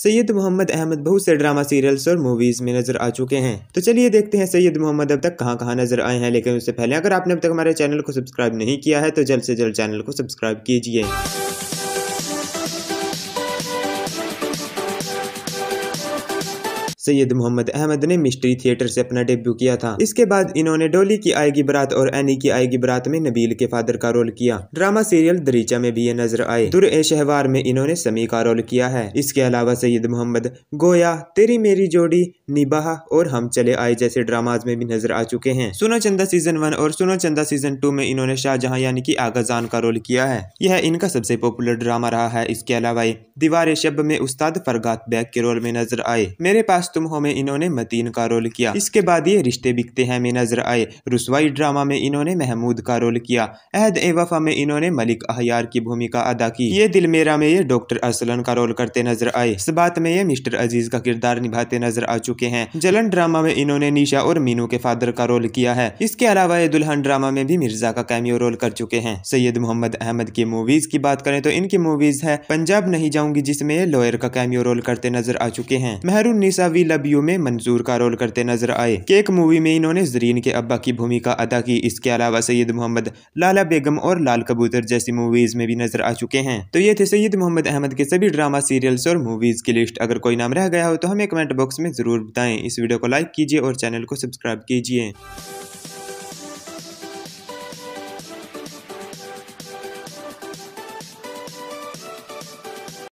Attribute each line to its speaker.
Speaker 1: सैयद मोहम्मद अहमद बहुत से drama serials और मूवीज में नजर आ चुके हैं तो चलिए देखते हैं सैयद मोहम्मद अब तक कहाँ कहाँ नजर आए हैं लेकिन उससे पहले अगर आपने अब तक हमारे चैनल को सब्सक्राइब नहीं किया है तो जल्द से जल्द चैनल को सब्सक्राइब कीजिए सैयद मोहम्मद अहमद ने मिस्ट्री थिएटर से अपना डेब्यू किया था इसके बाद इन्होंने डोली की आएगी बरात और एनी की आएगी बरात में नबील के फादर का रोल किया ड्रामा सीरियल दरीचा में भी ये नजर आए तुर ए शहवार में इन्होंने समी का रोल किया है इसके अलावा सैयद मोहम्मद गोया तेरी मेरी जोड़ी निबाह और हम चले आए जैसे ड्रामाज में भी नजर आ चुके हैं सुनो चंदा सीजन वन और सुनो चंदा सीजन टू में इन्होंने शाहजहां यानी कि आगाजान का रोल किया है यह इनका सबसे पॉपुलर ड्रामा रहा है इसके अलावा दीवार शब में उस्ताद फरगात बैग के रोल में नजर आए मेरे पास तो गुस्तमहो में इन्होंने मतीन का रोल किया इसके बाद ये रिश्ते बिकते हैं में नजर आए रसवाई ड्रामा में इन्होंने महमूद का रोल किया अहद ए वफा में इन्होंने मलिक अहयार की भूमिका अदा की ये दिल मेरा में ये डॉक्टर असलन का रोल करते नजर आए इस बात में ये मिस्टर अजीज का किरदार निभाते नजर आ चुके हैं जलन ड्रामा में इन्होंने निशा और मीनू के फादर का रोल किया है इसके अलावा ये दुल्हन ड्रामा में भी मिर्जा का कैमियो रोल कर चुके हैं सैयद मोहम्मद अहमद की मूवीज की बात करें तो इनकी मूवीज है पंजाब नहीं जाऊंगी जिसमें ये लॉयर का कैमियो रोल करते नजर आ चुके हैं मेहरून निशा लव यू में मंजूर का रोल करते नजर आए केक मूवी में इन्होंने जरीन के अब्बा की भूमिका अदा की इसके अलावा सैयद मोहम्मद लाला बेगम और लाल कबूतर जैसी मूवीज में भी नजर आ चुके हैं तो ये थे सैयद मोहम्मद अहमद के सभी ड्रामा सीरियल्स और मूवीज की लिस्ट अगर कोई नाम रह गया हो तो हमें कमेंट बॉक्स में जरूर बताएं इस वीडियो को लाइक कीजिए और चैनल को सब्सक्राइब कीजिए